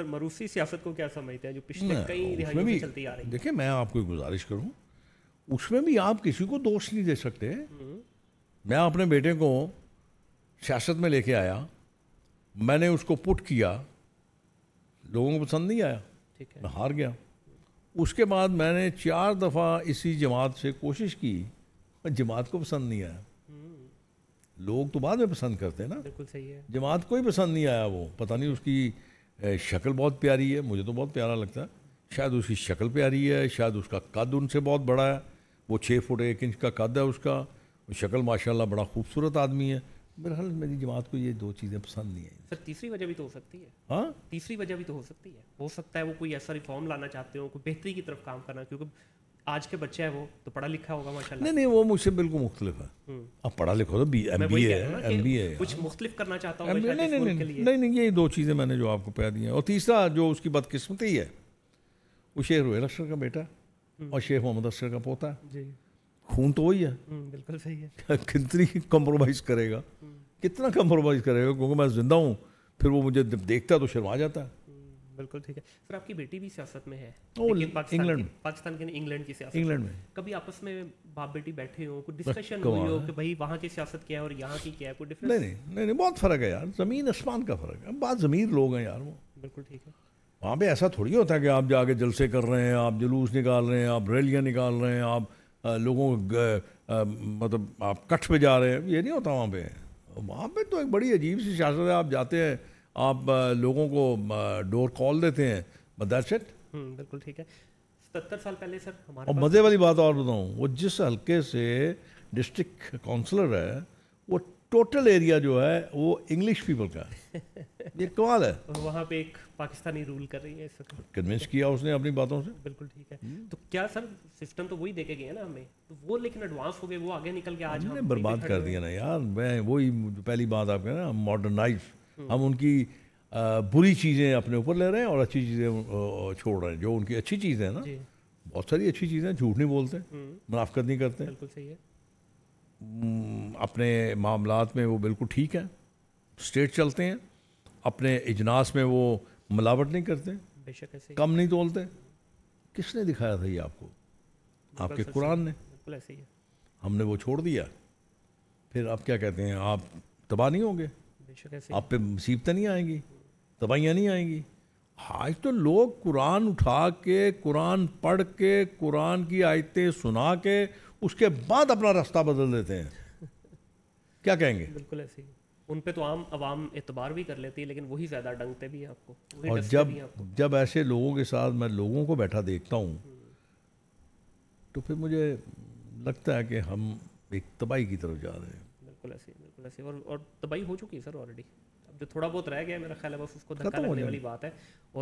Sir मरूसी सियासत को क्या समझते हैं जो पिछले कई रिहाइयों में चलती आ रही है देखिए मैं आपको गुजारिश करूँ उसमें भी आप किसी को दोष नहीं दे सकते हम्म। मैं अपने बेटे को सियासत में लेके आया मैंने उसको पुट किया लोगों को पसंद नहीं आया ठीक है मैं हार गया उसके बाद मैंने चार दफ़ा इसी जमात से कोशिश की पर जमात को पसंद नहीं आया हम्म। लोग तो बाद में पसंद करते हैं ना बिल्कुल सही है जमात को ही पसंद नहीं आया वो पता नहीं उसकी शक्ल बहुत प्यारी है मुझे तो बहुत प्यारा लगता है शायद उसकी शक्ल प्यारी है शायद उसका कद उनसे बहुत बड़ा है वो छः फुट एक इंच का कद है उसका शक्ल माशा बड़ा खूबसूरत आदमी है बहरहाल मेरी जमात को ये दो चीज़ें पसंद नहीं आई सर तीसरी वजह भी तो हो सकती है हाँ तीसरी वजह भी तो हो सकती है हो सकता है वो कोई ऐसा रिफॉर्म लाना चाहते हो कोई बेहतरी की तरफ काम करना क्योंकि आज के बच्चे हैं वो तो पढ़ा लिखा होगा माशाल्लाह नहीं नहीं वो मुझसे बिल्कुल मुख्तलिफ है अब हम्म। पढ़ा लिखा तो बी एम बी है एम बी ए कुछ मुख्तलिफ करना चाहता हूँ नहीं नहीं नहीं नहीं नहीं यही दो चीज़ें मैंने जो आपको पया दी हैं और तीसरा जो उसकी बदकिस्मती है वो शेख रोहेल अख्तर का बेटा हम्म। और शेख मोहम्मद अख्तर का पोता खून तो वही है हम्म, बिल्कुल सही है कितनी कम्प्रोमाइज़ करेगा कितना कम्प्रोमाइज़ करेगा क्योंकि मैं ज़िंदा हूँ फिर वो मुझे देखता तो शर्मा जाता है बिल्कुल ठीक है सर आपकी बेटी भी सियासत में है इंग्लैंड पाकिस्तान के इंग्लैंड की सियासत इंग्लैंड में कभी आपस में बाप बेटी बैठे हो कुछ डिस्कशन हुई हो कि भाई वहाँ की सियासत क्या है और यहाँ की क्या है कोई डिफरेंस नहीं नहीं नहीं बहुत फ़र्क है यार ज़मीन आसमान का फ़र्क है बात ज़मीर लोग हैं यार वो बिल्कुल ठीक है वहाँ पे ऐसा थोड़ी होता है कि आप जाके जलसे कर रहे हैं आप जुलूस निकाल रहे हैं आप रैलियाँ निकाल रहे हैं आप लोगों मतलब आप कट्ठ पे जा रहे हैं ये नहीं होता वहाँ पे वहाँ पे तो एक बड़ी अजीब सी सियासत है आप जाते हैं आप लोगों को डोर कॉल देते हैं हम्म, बिल्कुल ठीक है सत्तर साल पहले सर हमारे और मज़े वाली बात और बताऊँ वो जिस हल्के से डिस्ट्रिक्ट काउंसलर है वो टोटल एरिया जो है वो इंग्लिश पीपल का ये कमाल है वहाँ पे एक पाकिस्तानी रूल कर रही है इस कन्विंस किया उसने अपनी बातों से बिल्कुल ठीक है तो क्या सर सिस्टम तो वही देखे गए ना हमें तो वो लेकिन एडवांस हो गए वो आगे निकल के आज हमने बर्बाद कर दिया ना यार मैं वही पहली बात आपके ना मॉडर्नाइज हम उनकी बुरी चीज़ें अपने ऊपर ले रहे हैं और अच्छी चीज़ें छोड़ रहे हैं जो उनकी अच्छी चीज़ें हैं ना बहुत सारी अच्छी चीज़ें झूठ नहीं बोलते हम्म। मुनाफ्त नहीं करते बिल्कुल सही है हम्म, अपने मामला में वो बिल्कुल ठीक हैं स्टेट चलते हैं अपने इजनास में वो मिलावट नहीं करते कम नहीं तोलते किसने दिखाया था ये आपको आपके कुरान ने हमने वो छोड़ दिया फिर आप क्या कहते हैं आप तबाह नहीं होंगे आप पे मुसीबतें नहीं आएंगी तबाहियाँ नहीं आएंगी आज तो लोग कुरान उठा के कुरान पढ़ के कुरान की आयतें सुना के उसके बाद अपना रास्ता बदल देते हैं क्या कहेंगे बिल्कुल ऐसे ही उन पे तो आम आवाम एतबार भी कर लेती है लेकिन वही ज़्यादा डंगते भी हैं आपको और जब आपको। जब ऐसे लोगों के साथ मैं लोगों को बैठा देखता हूँ तो फिर मुझे लगता है कि हम एक तबाही की तरफ जा रहे हैं बिल्कुल ऐसे बिल्कुल ऐसे और और तबाही हो चुकी है सर ऑलरेडी अब जो थोड़ा बहुत रह गया मेरा ख्याल है बस उसको धक्का लगने वाली बात है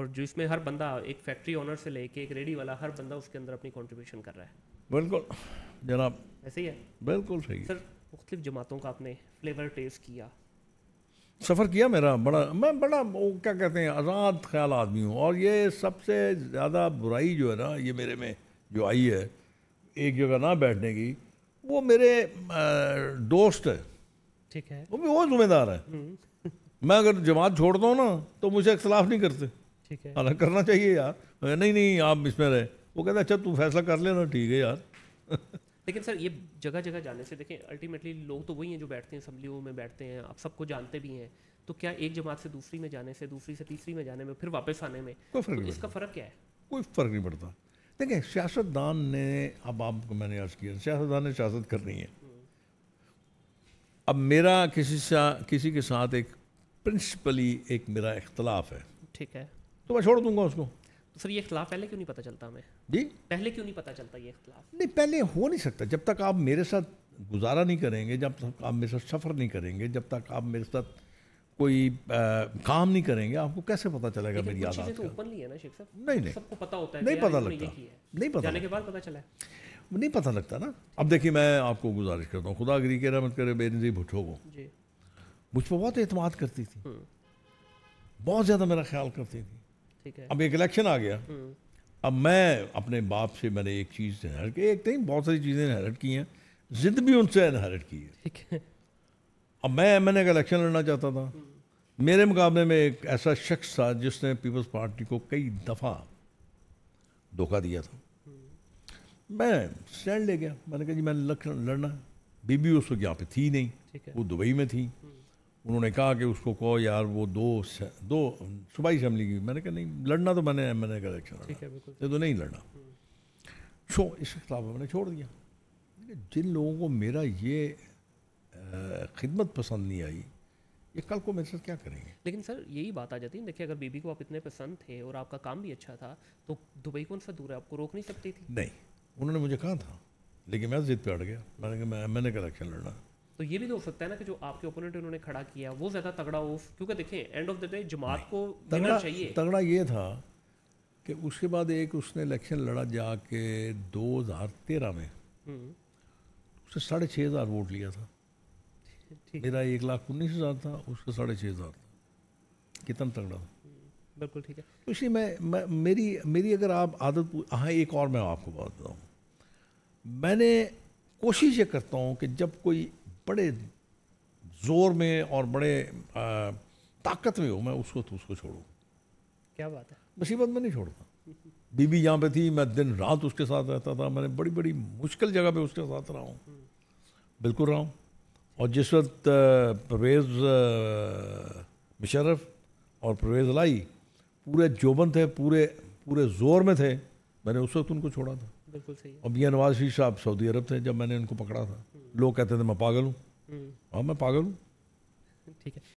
और जो इसमें हर बंदा एक फैक्ट्री ओनर से लेके एक रेडी वाला हर बंदा उसके अंदर अपनी कॉन्ट्रीब्यूशन कर रहा है बिल्कुल जनाब ऐसे ही है बिल्कुल सही सर मुख्तलिफ जमातों का आपने फ्लेवर टेस्ट किया सफ़र किया मेरा बड़ा मैं बड़ा वो क्या कहते हैं आज़ाद ख्याल आदमी हूँ और ये सबसे ज़्यादा बुराई जो है ना ये मेरे में जो आई है एक जगह ना बैठने की वो मेरे दोस्त है ठीक है वो भी वो जुम्मेदार है हम्म। मैं अगर जमात छोड़ता हूँ ना तो मुझे इख्तलाफ नहीं करते ठीक है हालांकि करना चाहिए यार नहीं नहीं आप इसमें रहे वो कहते अच्छा तू फैसला कर लेना ठीक है यार लेकिन सर ये जगह जगह जाने से देखें अल्टीमेटली लोग तो वही हैं जो बैठते हैं असम्बलियों में बैठते हैं आप सबको जानते भी हैं तो क्या एक जमात से दूसरी में जाने से दूसरी से तीसरी में जाने में फिर वापस आने में तो इसका फ़र्क क्या है कोई फ़र्क नहीं पड़ता देखें सियासतदान ने अब आपको मैंने आज किया सियासतदान ने सियासत करनी है अब मेरा किसी सा किसी के साथ एक प्रिंसिपली एक मेरा इख्तलाफ है ठीक है तो मैं छोड़ दूंगा उसको तो सर ये इख्तलाफ पहले क्यों नहीं पता चलता हमें जी पहले क्यों नहीं पता चलता ये इख्तलाफ नहीं पहले हो नहीं सकता जब तक आप मेरे साथ गुजारा नहीं करेंगे जब तक आप मेरे साथ सफ़र नहीं करेंगे जब तक आप मेरे साथ कोई आ, काम नहीं करेंगे आपको कैसे पता चलेगा मेरी आदत तो ओपनली है ना शेख साहब नहीं नहीं सबको पता होता है नहीं पता लगता नहीं पता जाने के बाद पता चला है नहीं पता लगता ना अब देखिए मैं आपको गुजारिश करता हूँ खुदा गिरी के रहमत करे बेनजी भुट्टो को मुझ पर बहुत अतमाद करती थी हम्म। बहुत ज़्यादा मेरा ख्याल करती थी अब एक इलेक्शन आ गया हम्म। अब मैं अपने बाप से मैंने एक चीज़ इनहेरिट की एक नहीं बहुत सारी चीज़ें इनहेरिट की हैं ज़िद भी उनसे इनहेरिट की है ठीक है अब मैं एम का इलेक्शन लड़ना चाहता था मेरे मुकाबले में एक ऐसा शख्स था जिसने पीपल्स पार्टी को कई दफ़ा धोखा दिया था मैं स्टैंड ले गया मैंने कहा जी लक्षण लड़ना बीबी उस वक्त यहाँ पे थी नहीं वो दुबई में थी उन्होंने कहा कि उसको कहो यार वो दो दो सूबाई असम्बली की मैंने कहा नहीं लड़ना तो मैंने एम एन ए का इलेक्शन लड़ना तो नहीं लड़ना सो तो इस खिलाफ मैंने छोड़ दिया जिन लोगों को मेरा ये खिदमत पसंद नहीं आई ये कल को मेरे साथ क्या करेंगे लेकिन सर यही बात आ जाती है देखिए अगर बीबी को आप इतने पसंद थे और आपका काम भी अच्छा था तो दुबई कौन सा दूर है आपको रोक नहीं सकती थी नहीं उन्होंने मुझे कहा था लेकिन मैं जिद पे अड़ गया मैंने कहा मैं मैंने क्या इलेक्शन लड़ना तो ये भी तो हो सकता है ना कि जो आपके ओपोनेंट उन्होंने खड़ा किया वो ज़्यादा तगड़ा हो क्योंकि देखें एंड ऑफ द डे जमात को तगड़ा चाहिए तगड़ा ये था कि उसके बाद एक उसने इलेक्शन लड़ा जाके दो हज़ार तेरह में हम्म। उसने साढ़े छः हज़ार वोट लिया था मेरा एक लाख उन्नीस हज़ार था उसका साढ़े छः हज़ार था कितना तगड़ा था हम्म, बिल्कुल ठीक है तो इसलिए मैं, मैं मेरी मेरी अगर आप आदत हाँ एक और मैं आपको बात बताऊँ मैंने कोशिश ये करता हूँ कि जब कोई बड़े ज़ोर में और बड़े आ, ताकत में हो मैं उसको तो उसको छोड़ू क्या बात है मुसीबत में नहीं छोड़ता बीबी यहाँ पे थी मैं दिन रात उसके साथ रहता था मैंने बड़ी बड़ी मुश्किल जगह पे उसके साथ रहा हूँ हम्म। बिल्कुल रहा हूँ और जिस वक्त परवेज़ मुशरफ और परवेज़ लाई पूरे जोबन थे पूरे पूरे ज़ोर में थे मैंने उस वक्त उनको छोड़ा था बिल्कुल सही और मियाँ नवाज शरीफ साहब सऊदी अरब थे जब मैंने उनको पकड़ा था हम्म। लोग कहते थे मैं पागल हूँ हम्म। हाँ मैं पागल हूँ ठीक है